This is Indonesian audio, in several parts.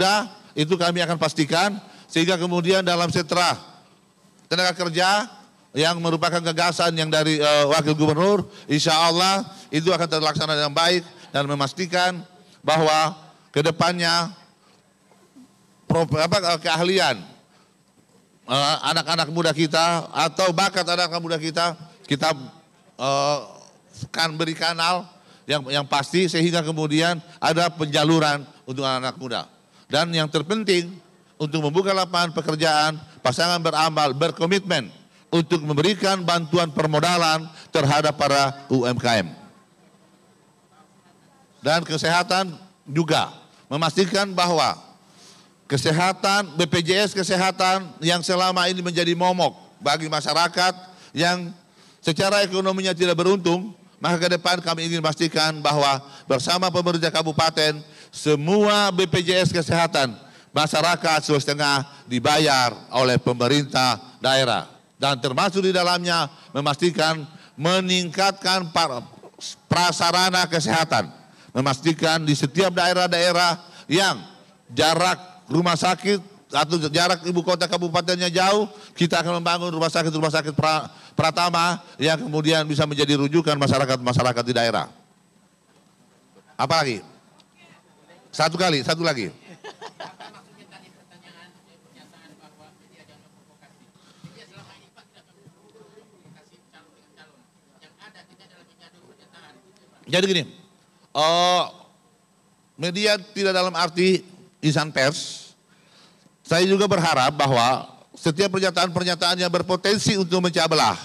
Perlakda itu kami akan pastikan sehingga kemudian dalam setra tenaga kerja yang merupakan gagasan yang dari uh, wakil gubernur insya Allah itu akan terlaksana dengan baik dan memastikan bahwa kedepannya pro, apa, eh, keahlian eh, anak-anak uh, muda kita atau bakat anak-anak muda kita kita uh, kan beri kanal yang yang pasti sehingga kemudian ada penjaluran untuk anak-anak muda. Dan yang terpenting untuk membuka lapangan pekerjaan, pasangan beramal berkomitmen untuk memberikan bantuan permodalan terhadap para UMKM. Dan kesehatan juga memastikan bahwa kesehatan BPJS kesehatan yang selama ini menjadi momok bagi masyarakat yang secara ekonominya tidak beruntung, maka ke depan kami ingin memastikan bahwa bersama pemerintah kabupaten semua BPJS kesehatan masyarakat Sulawesi Tengah dibayar oleh pemerintah daerah dan termasuk di dalamnya memastikan meningkatkan prasarana kesehatan, memastikan di setiap daerah-daerah yang jarak rumah sakit atau jarak ibu kota kabupatennya jauh, kita akan membangun rumah sakit rumah sakit pra, pratama yang kemudian bisa menjadi rujukan masyarakat masyarakat di daerah. Apalagi satu kali, satu lagi. Jadi gini, uh, media tidak dalam arti insan pers. Saya juga berharap bahwa setiap pernyataan-pernyataan yang berpotensi untuk mencabelah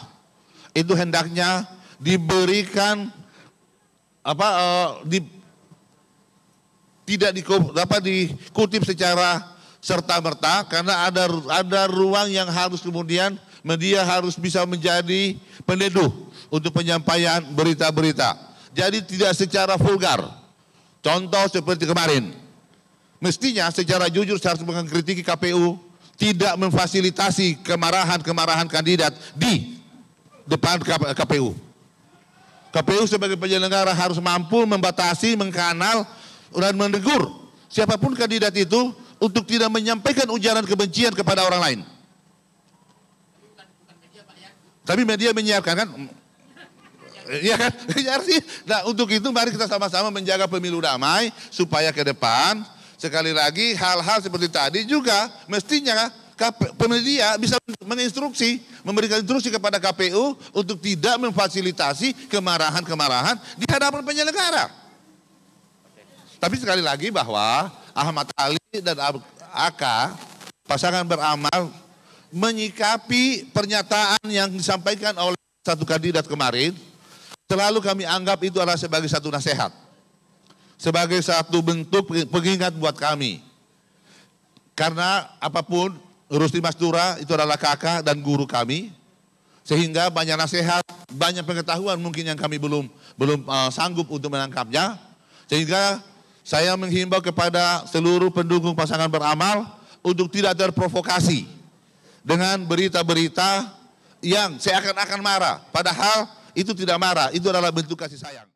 itu hendaknya diberikan apa uh, di, tidak dikup, dapat dikutip secara serta merta karena ada ada ruang yang harus kemudian media harus bisa menjadi peneduh untuk penyampaian berita-berita. Jadi tidak secara vulgar. Contoh seperti kemarin. Mestinya secara jujur saya harus mengkritiki KPU tidak memfasilitasi kemarahan-kemarahan kandidat di depan KPU. KPU sebagai penyelenggara harus mampu membatasi, mengkanal dan menegur siapapun kandidat itu untuk tidak menyampaikan ujaran kebencian kepada orang lain. Tapi media menyiapkan kan? ya kan? Ya, nah, untuk itu mari kita sama-sama menjaga pemilu damai supaya ke depan sekali lagi hal-hal seperti tadi juga mestinya pemedia bisa menginstruksi, memberikan instruksi kepada KPU untuk tidak memfasilitasi kemarahan-kemarahan di hadapan penyelenggara. Tapi sekali lagi bahwa Ahmad Ali dan Aka pasangan beramal menyikapi pernyataan yang disampaikan oleh satu kandidat kemarin selalu kami anggap itu adalah sebagai satu nasihat sebagai satu bentuk pengingat buat kami karena apapun Rusti Mastura itu adalah kakak dan guru kami sehingga banyak nasihat banyak pengetahuan mungkin yang kami belum belum uh, sanggup untuk menangkapnya sehingga saya menghimbau kepada seluruh pendukung pasangan beramal untuk tidak terprovokasi dengan berita-berita yang seakan-akan marah. Padahal itu tidak marah, itu adalah bentuk kasih sayang.